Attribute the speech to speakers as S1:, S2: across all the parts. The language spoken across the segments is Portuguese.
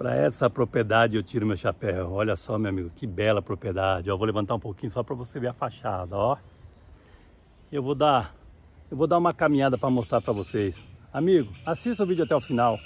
S1: Para essa propriedade eu tiro meu chapéu. Olha só, meu amigo, que bela propriedade. Eu vou levantar um pouquinho só para você ver a fachada, ó. Eu vou dar, eu vou dar uma caminhada para mostrar para vocês. Amigo, assista o vídeo até o final.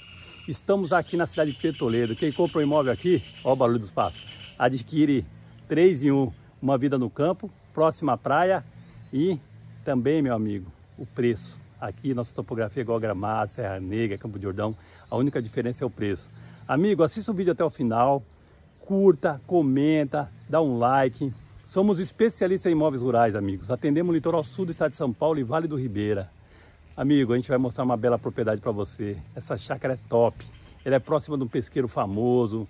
S1: Estamos aqui na cidade de Petoledo. Quem compra um imóvel aqui, ó o barulho dos passos, adquire três em um, uma vida no campo, próxima à praia e também, meu amigo, o preço. Aqui nossa topografia é igual a Gramado, Serra Negra, Campo de Jordão. A única diferença é o preço. Amigo, assista o vídeo até o final, curta, comenta, dá um like. Somos especialistas em imóveis rurais, amigos. Atendemos o litoral sul do estado de São Paulo e Vale do Ribeira. Amigo, a gente vai mostrar uma bela propriedade para você. Essa chácara é top. Ela é próxima de um pesqueiro famoso,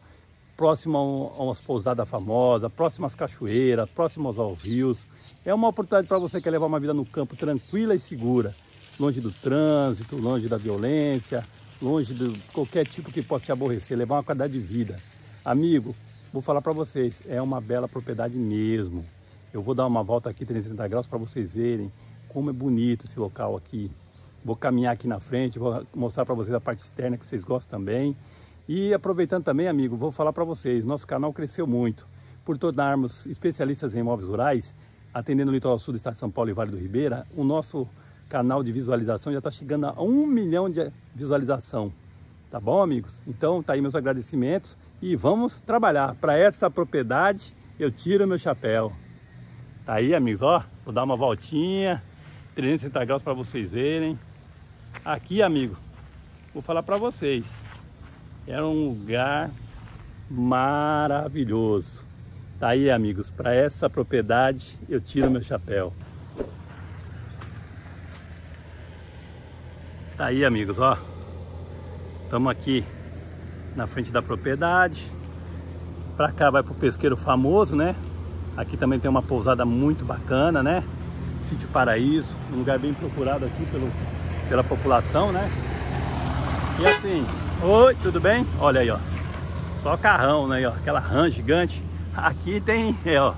S1: próxima a umas pousadas famosas, próxima às cachoeiras, próxima aos rios. É uma oportunidade para você que quer levar uma vida no campo tranquila e segura, longe do trânsito, longe da violência, longe de qualquer tipo que possa te aborrecer, levar uma qualidade de vida. Amigo, vou falar para vocês, é uma bela propriedade mesmo. Eu vou dar uma volta aqui 360 graus para vocês verem como é bonito esse local aqui. Vou caminhar aqui na frente, vou mostrar para vocês a parte externa que vocês gostam também. E aproveitando também, amigo, vou falar para vocês, nosso canal cresceu muito. Por tornarmos especialistas em imóveis rurais, atendendo o litoral sul do estado de São Paulo e Vale do Ribeira, o nosso canal de visualização já está chegando a um milhão de visualização. Tá bom, amigos? Então, tá aí meus agradecimentos e vamos trabalhar. Para essa propriedade, eu tiro meu chapéu. Tá aí, amigos, ó. Vou dar uma voltinha, 360 graus para vocês verem. Aqui, amigo, vou falar para vocês. Era é um lugar maravilhoso. Tá aí, amigos, para essa propriedade eu tiro meu chapéu. Tá aí, amigos, ó. Estamos aqui na frente da propriedade. Pra cá vai pro pesqueiro famoso, né? Aqui também tem uma pousada muito bacana, né? Sítio Paraíso, um lugar bem procurado aqui pelo, pela população, né? E assim, oi, tudo bem? Olha aí, ó. Só carrão, né? Ó, aquela RAM gigante. Aqui tem, é, ó,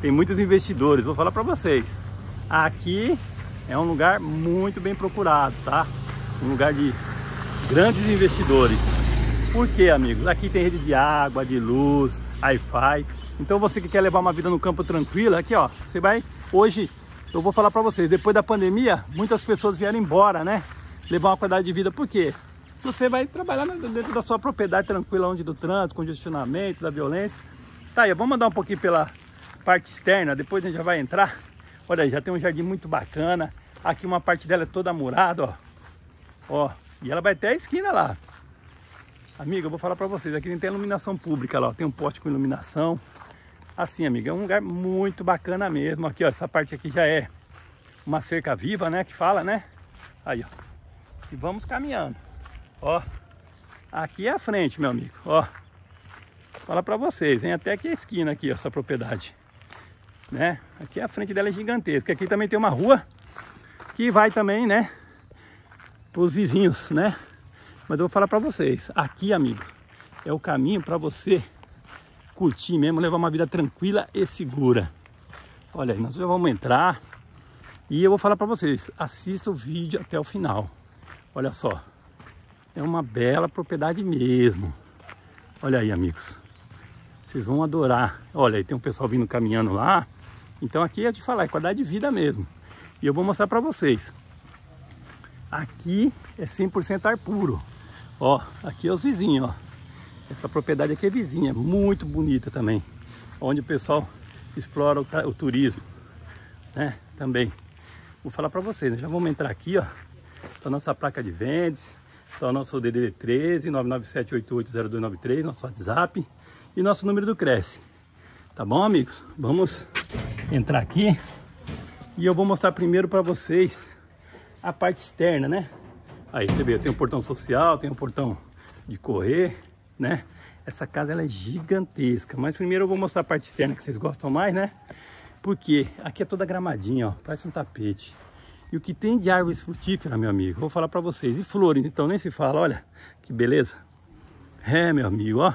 S1: tem muitos investidores, vou falar para vocês. Aqui é um lugar muito bem procurado, tá? um lugar de grandes investidores. Por quê, amigos? Aqui tem rede de água, de luz, Wi-Fi. Então você que quer levar uma vida no campo tranquila, aqui ó, você vai hoje eu vou falar para vocês, depois da pandemia, muitas pessoas vieram embora, né? Levar uma qualidade de vida. Por quê? Você vai trabalhar dentro da sua propriedade tranquila, onde do trânsito, congestionamento, da violência. Tá aí, vamos andar um pouquinho pela parte externa, depois a gente já vai entrar. Olha aí, já tem um jardim muito bacana. Aqui uma parte dela é toda murada, ó. Ó, e ela vai até a esquina lá. Amiga, eu vou falar para vocês, aqui tem iluminação pública lá, ó, tem um poste com iluminação. Assim, amiga, é um lugar muito bacana mesmo. Aqui, ó, essa parte aqui já é uma cerca viva, né, que fala, né? Aí, ó. E vamos caminhando. Ó, aqui é a frente, meu amigo, ó. Fala para vocês, vem até aqui a esquina aqui, ó, essa propriedade. Né? Aqui a frente dela é gigantesca. Aqui também tem uma rua que vai também, né? para os vizinhos, né? Mas eu vou falar para vocês, aqui, amigo, é o caminho para você curtir mesmo, levar uma vida tranquila e segura. Olha aí, nós já vamos entrar e eu vou falar para vocês, assista o vídeo até o final. Olha só, é uma bela propriedade mesmo. Olha aí, amigos, vocês vão adorar. Olha aí, tem um pessoal vindo caminhando lá. Então aqui é de falar, é qualidade de vida mesmo. E eu vou mostrar para vocês. Aqui é 100% ar puro. Ó, aqui é os vizinhos, ó. Essa propriedade aqui é vizinha, muito bonita também. Onde o pessoal explora o, o turismo, né? Também. Vou falar para vocês, né? já vamos entrar aqui, ó. Tá a nossa placa de vendas, tá o nosso DDD 13 997880293, nosso WhatsApp e nosso número do Cresce. Tá bom, amigos? Vamos entrar aqui e eu vou mostrar primeiro para vocês a parte externa, né? Aí você vê, tem um portão social, tem um portão de correr, né? Essa casa ela é gigantesca, mas primeiro eu vou mostrar a parte externa que vocês gostam mais, né? Porque aqui é toda gramadinha, ó, parece um tapete. E o que tem de árvores frutíferas, meu amigo, vou falar para vocês. E flores, então nem se fala, olha que beleza. É, meu amigo, ó.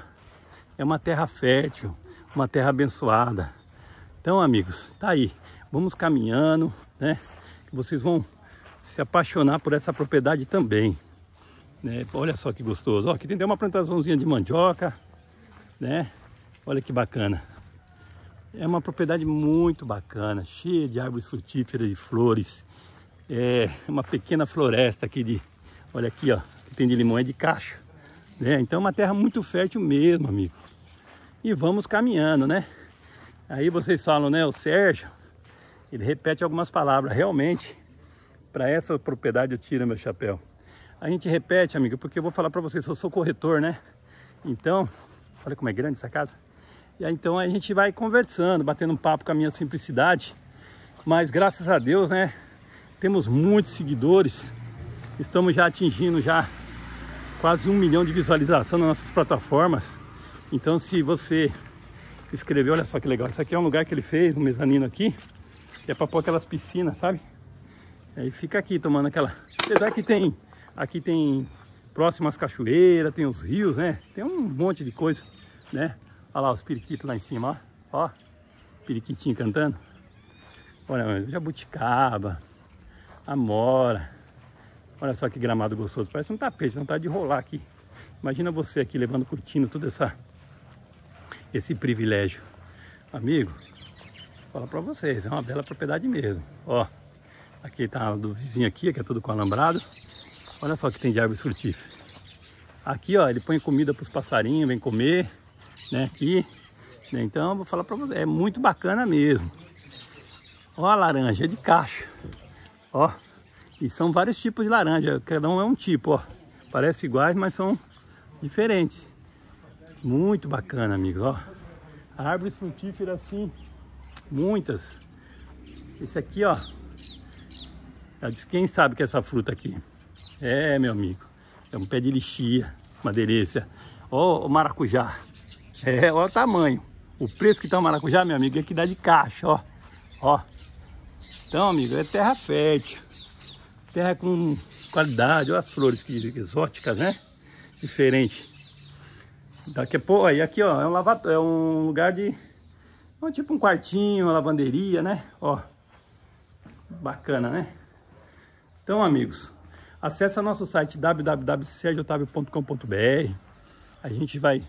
S1: É uma terra fértil, uma terra abençoada. Então, amigos, tá aí. Vamos caminhando, né? Que vocês vão se apaixonar por essa propriedade também. Né? Olha só que gostoso. Ó, aqui tem uma plantaçãozinha de mandioca, né? Olha que bacana. É uma propriedade muito bacana, cheia de árvores frutíferas e flores. É uma pequena floresta aqui de, olha aqui, ó, que tem de limão é de cacho. Né? Então é uma terra muito fértil mesmo, amigo. E vamos caminhando, né? Aí vocês falam, né, o Sérgio, ele repete algumas palavras, realmente para essa propriedade eu tiro meu chapéu. A gente repete, amigo, porque eu vou falar para vocês, eu sou corretor, né? Então, olha como é grande essa casa. E aí, então a gente vai conversando, batendo um papo com a minha simplicidade. Mas graças a Deus, né? Temos muitos seguidores. Estamos já atingindo já quase um milhão de visualização nas nossas plataformas. Então, se você escrever, olha só que legal. Isso aqui é um lugar que ele fez, um mezanino aqui. é para pôr aquelas piscinas, sabe? Aí fica aqui tomando aquela... Apesar que tem... Aqui tem próximas cachoeiras, tem os rios, né? Tem um monte de coisa, né? Olha lá os periquitos lá em cima, ó. Ó, periquitinho cantando. Olha, jabuticaba, amora. Olha só que gramado gostoso. Parece um tapete, vontade de rolar aqui. Imagina você aqui levando, curtindo tudo essa esse privilégio. Amigo, fala para vocês, é uma bela propriedade mesmo. Ó, Aqui está do vizinho aqui, que é tudo com alambrado. Olha só que tem de árvore frutífera. Aqui, ó, ele põe comida para os passarinhos, vem comer, né, aqui. Né. Então, vou falar para vocês, é muito bacana mesmo. Ó a laranja, é de cacho. Ó, e são vários tipos de laranja, cada um é um tipo, ó. Parece iguais, mas são diferentes. Muito bacana, amigos, ó. Árvores frutíferas, assim, muitas. Esse aqui, ó, ela disse, quem sabe que é essa fruta aqui? É, meu amigo, é um pé de lixia, uma delícia. É, ó o maracujá, é, olha o tamanho. O preço que tá o maracujá, meu amigo, é que dá de caixa, ó. Ó. Então, amigo, é terra fértil. Terra com qualidade, olha as flores que exóticas, né? Diferente. Daqui a pouco, aí aqui, ó, é um lavatório, é um lugar de... É tipo um quartinho, uma lavanderia, né? Ó. Bacana, né? Então, amigos, acesse nosso site www.sergiotavio.com.br. A gente vai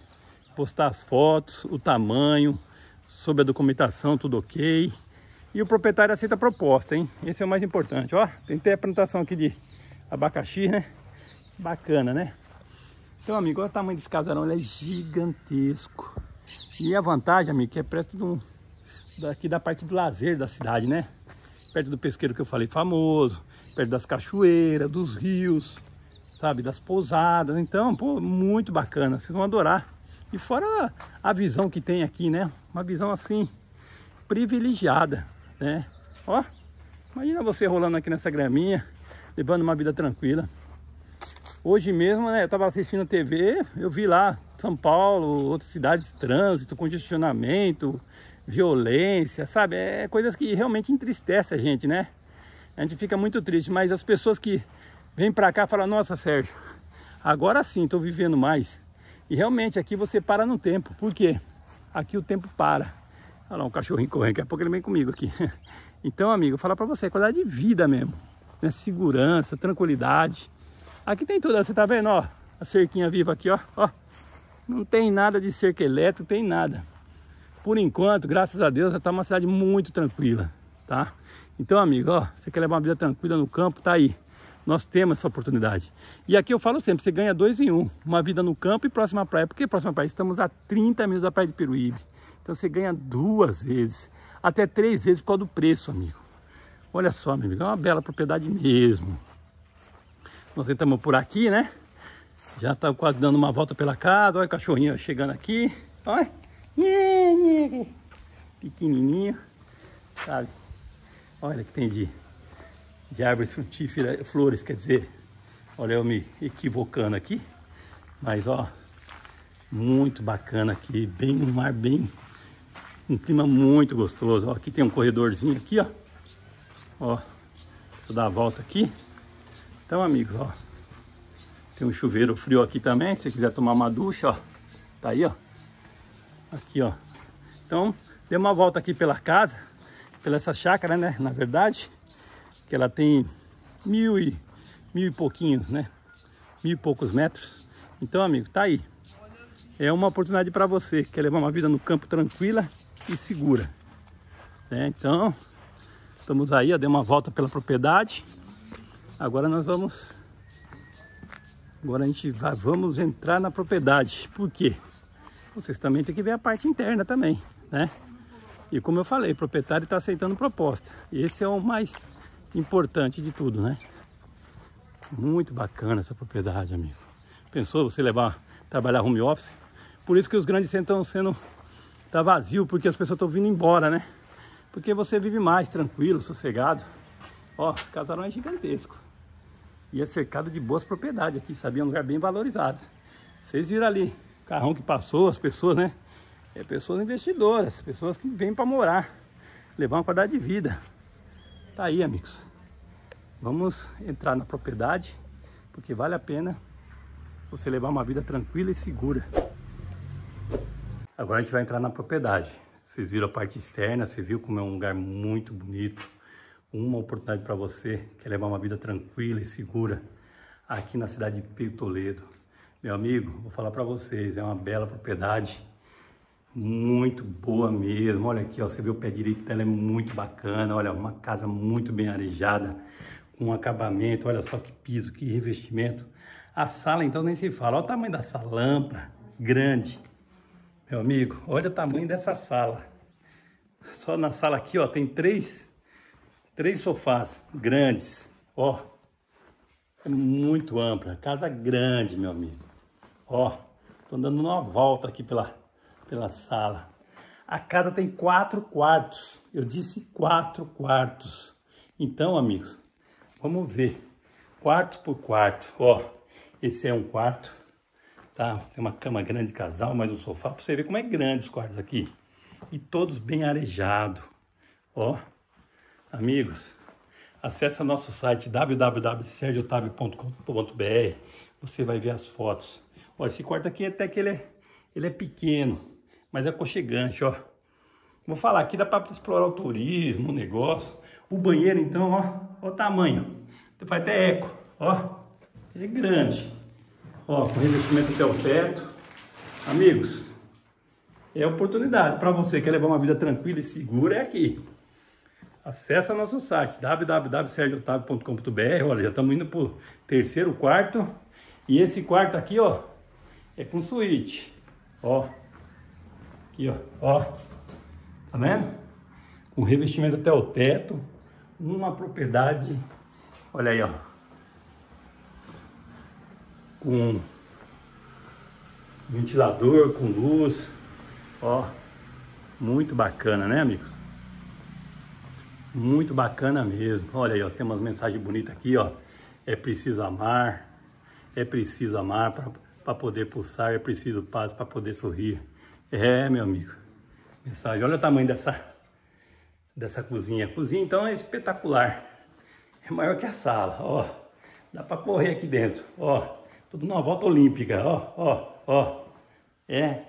S1: postar as fotos, o tamanho, sobre a documentação, tudo ok. E o proprietário aceita a proposta, hein? Esse é o mais importante. Ó, tem até a plantação aqui de abacaxi, né? Bacana, né? Então, amigo, olha o tamanho desse casarão, ele é gigantesco. E a vantagem, amigo, que é perto do, daqui da parte do lazer da cidade, né? Perto do pesqueiro que eu falei, famoso perto das cachoeiras, dos rios, sabe, das pousadas. Então, pô, muito bacana, vocês vão adorar. E fora a visão que tem aqui, né? Uma visão assim privilegiada, né? Ó, imagina você rolando aqui nessa graminha, levando uma vida tranquila. Hoje mesmo, né, eu tava assistindo TV, eu vi lá São Paulo, outras cidades, trânsito, congestionamento, violência, sabe? É coisas que realmente entristecem a gente, né? A gente fica muito triste, mas as pessoas que vêm para cá falam, nossa Sérgio, agora sim estou vivendo mais. E realmente aqui você para no tempo, por quê? Aqui o tempo para. Olha lá um cachorrinho correndo, daqui a pouco ele vem comigo aqui. Então, amigo, falar para você, é qualidade de vida mesmo, né? segurança, tranquilidade. Aqui tem tudo, você tá vendo, ó, a cerquinha viva aqui, ó, ó. Não tem nada de cerca elétrica, tem nada. Por enquanto, graças a Deus, já tá uma cidade muito tranquila, tá? Então, amigo, ó, você quer levar uma vida tranquila no campo, tá aí. Nós temos essa oportunidade. E aqui eu falo sempre, você ganha dois em um. Uma vida no campo e próxima praia. Porque próxima praia estamos a 30 minutos da praia de Peruíbe. Então você ganha duas vezes, até três vezes por causa do preço, amigo. Olha só, meu amigo, é uma bela propriedade mesmo. Nós entramos por aqui, né? Já tá quase dando uma volta pela casa. Olha o cachorrinho chegando aqui. Olha. Pequenininho. Sabe? Olha que tem de, de árvores frutíferas, flores, quer dizer. Olha eu me equivocando aqui. Mas, ó, muito bacana aqui. Bem, um mar bem... Um clima muito gostoso. Ó, aqui tem um corredorzinho aqui, ó. Ó, Vou dar a volta aqui. Então, amigos, ó. Tem um chuveiro frio aqui também. Se você quiser tomar uma ducha, ó. Tá aí, ó. Aqui, ó. Então, dê uma volta aqui pela casa pela essa chácara, né? Na verdade, que ela tem mil e, mil e pouquinhos, né? Mil e poucos metros. Então, amigo, tá aí. É uma oportunidade para você que quer levar uma vida no campo tranquila e segura. É, então, estamos aí, eu dei uma volta pela propriedade. Agora nós vamos... Agora a gente vai, vamos entrar na propriedade. Por quê? Vocês também têm que ver a parte interna também, né? E como eu falei, o proprietário está aceitando proposta. Esse é o mais importante de tudo, né? Muito bacana essa propriedade, amigo. Pensou você levar, trabalhar home office? Por isso que os grandes estão sendo... Tá vazio, porque as pessoas estão vindo embora, né? Porque você vive mais tranquilo, sossegado. Ó, esse casarão é gigantesco. E é cercado de boas propriedades aqui, sabia? É um lugar bem valorizado. Vocês viram ali, o carrão que passou, as pessoas, né? É pessoas investidoras, pessoas que vêm para morar, levar uma qualidade de vida. Tá aí, amigos. Vamos entrar na propriedade, porque vale a pena você levar uma vida tranquila e segura. Agora a gente vai entrar na propriedade. Vocês viram a parte externa, você viu como é um lugar muito bonito. Uma oportunidade para você que quer é levar uma vida tranquila e segura aqui na cidade de Pio Toledo. Meu amigo, vou falar para vocês, é uma bela propriedade muito boa mesmo. Olha aqui, ó, você vê o pé direito dela é muito bacana. Olha, uma casa muito bem arejada, com acabamento. Olha só que piso, que revestimento. A sala, então, nem se fala. Olha o tamanho da sala, lâmpada, grande. Meu amigo, olha o tamanho dessa sala. Só na sala aqui, ó, tem três, três sofás grandes. Ó, é muito ampla. Casa grande, meu amigo. Ó, tô dando uma volta aqui pela pela sala. A casa tem quatro quartos. Eu disse quatro quartos. Então, amigos, vamos ver. Quarto por quarto. Ó, esse é um quarto, tá? Tem uma cama grande casal, mais um sofá, para você ver como é grande os quartos aqui. E todos bem arejado. Ó, amigos, acessa nosso site www.sergiotavio.com.br. Você vai ver as fotos. Ó, esse quarto aqui até que ele é, ele é pequeno mas é aconchegante, ó. Vou falar aqui, dá para explorar o turismo, o negócio. O banheiro, então, ó, o tamanho. Faz até eco, ó. Ele é grande. Ó, com revestimento até o teto. Amigos, é oportunidade para você que quer levar uma vida tranquila e segura, é aqui. Acesse nosso site www.sergiotavio.com.br. Olha, já estamos indo para o terceiro quarto. E esse quarto aqui, ó, é com suíte. Ó, Aqui, ó. ó. Tá vendo? Com revestimento até o teto. Uma propriedade. Olha aí, ó. Com ventilador, com luz. Ó. Muito bacana, né, amigos? Muito bacana mesmo. Olha aí, ó, tem umas mensagens bonitas aqui, ó. É preciso amar, é preciso amar para poder pulsar, é preciso paz para poder sorrir. É, meu amigo. Mensagem. Olha o tamanho dessa, dessa cozinha. A cozinha, então, é espetacular. É maior que a sala, ó. Dá para correr aqui dentro, ó. Tudo numa volta olímpica, ó, ó, ó. É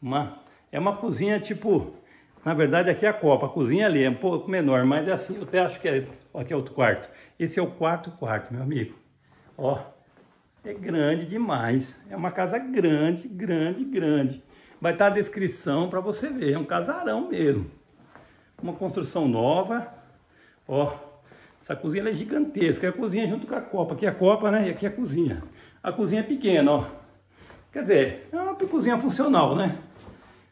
S1: uma, é uma cozinha tipo... Na verdade, aqui é a copa. A cozinha ali é um pouco menor, mas é assim. Eu até acho que é... aqui é outro quarto. Esse é o quarto quarto, meu amigo. Ó, é grande demais. É uma casa grande, grande, grande. Vai estar tá a descrição para você ver, é um casarão mesmo. Uma construção nova, ó, essa cozinha é gigantesca, é a cozinha junto com a copa, aqui é a copa, né, e aqui é a cozinha. A cozinha é pequena, ó, quer dizer, é uma cozinha funcional, né,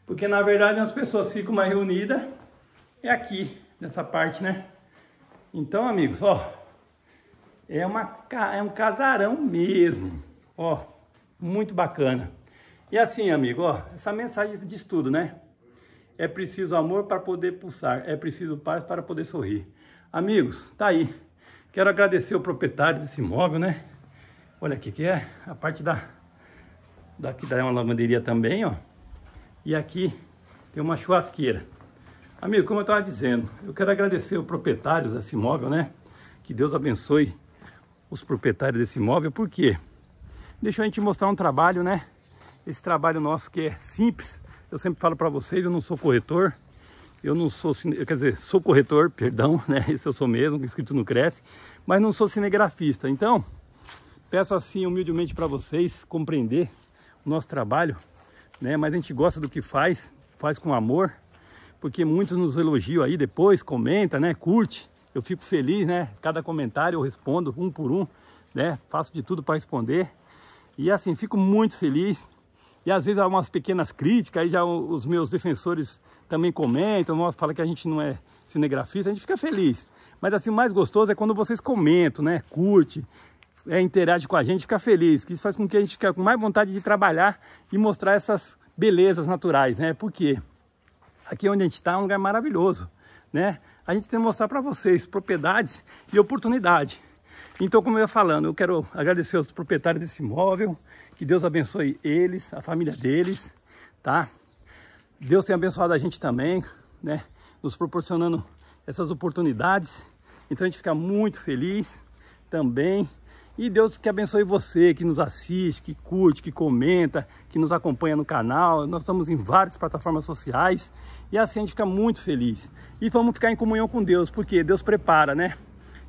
S1: porque na verdade as pessoas ficam mais reunidas, é aqui, nessa parte, né. Então, amigos, ó, é, uma, é um casarão mesmo, ó, muito bacana. E assim, amigo, ó, essa mensagem diz tudo, né? É preciso amor para poder pulsar, é preciso paz para poder sorrir. Amigos, tá aí. Quero agradecer o proprietário desse imóvel, né? Olha aqui que é a parte da daqui dá uma lavanderia também, ó. E aqui tem uma churrasqueira. Amigo, como eu estava dizendo, eu quero agradecer o proprietário desse imóvel, né? Que Deus abençoe os proprietários desse imóvel, porque Deixa a gente mostrar um trabalho, né? esse trabalho nosso que é simples. Eu sempre falo para vocês, eu não sou corretor, eu não sou, quer dizer, sou corretor, perdão, né? Esse eu sou mesmo, inscrito no Cresce, mas não sou cinegrafista. Então, peço assim humildemente para vocês compreender o nosso trabalho, né? Mas a gente gosta do que faz, faz com amor, porque muitos nos elogiam aí depois, comenta, né? Curte. Eu fico feliz, né? Cada comentário eu respondo um por um, né? Faço de tudo para responder. E assim, fico muito feliz e às vezes há umas pequenas críticas, aí já os meus defensores também comentam, falam que a gente não é cinegrafista, a gente fica feliz. Mas assim, o mais gostoso é quando vocês comentam, né? Curte, é, interage com a gente, fica feliz, que isso faz com que a gente fique com mais vontade de trabalhar e mostrar essas belezas naturais, né? Porque aqui onde a gente está é um lugar maravilhoso, né? A gente tem que mostrar para vocês propriedades e oportunidade. Então, como eu ia falando, eu quero agradecer aos proprietários desse imóvel, que Deus abençoe eles, a família deles, tá? Deus tem abençoado a gente também, né? Nos proporcionando essas oportunidades. Então a gente fica muito feliz também. E Deus que abençoe você que nos assiste, que curte, que comenta, que nos acompanha no canal. Nós estamos em várias plataformas sociais e assim a gente fica muito feliz. E vamos ficar em comunhão com Deus, porque Deus prepara, né?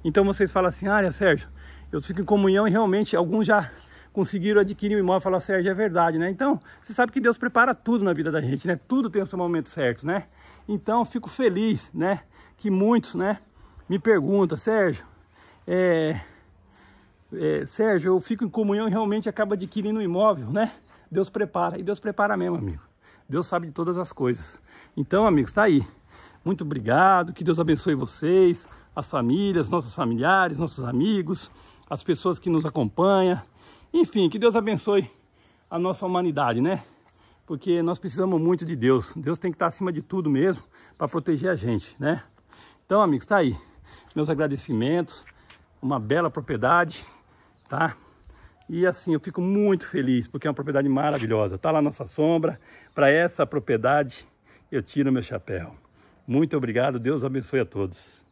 S1: Então vocês falam assim: "Ah, Sérgio, eu fico em comunhão" e realmente alguns já conseguiram adquirir um imóvel e Sérgio, é verdade, né? Então, você sabe que Deus prepara tudo na vida da gente, né? Tudo tem o seu momento certo, né? Então, fico feliz, né? Que muitos, né? Me perguntam, Sérgio, é... É, Sérgio, eu fico em comunhão e realmente acaba adquirindo um imóvel, né? Deus prepara, e Deus prepara mesmo, amigo. Deus sabe de todas as coisas. Então, amigos, tá aí. Muito obrigado, que Deus abençoe vocês, as famílias, nossos familiares, nossos amigos, as pessoas que nos acompanham, enfim, que Deus abençoe a nossa humanidade, né? Porque nós precisamos muito de Deus. Deus tem que estar acima de tudo mesmo para proteger a gente, né? Então, amigos, tá aí. Meus agradecimentos, uma bela propriedade, tá? E assim, eu fico muito feliz, porque é uma propriedade maravilhosa. Tá lá nossa sombra. Para essa propriedade, eu tiro meu chapéu. Muito obrigado. Deus abençoe a todos.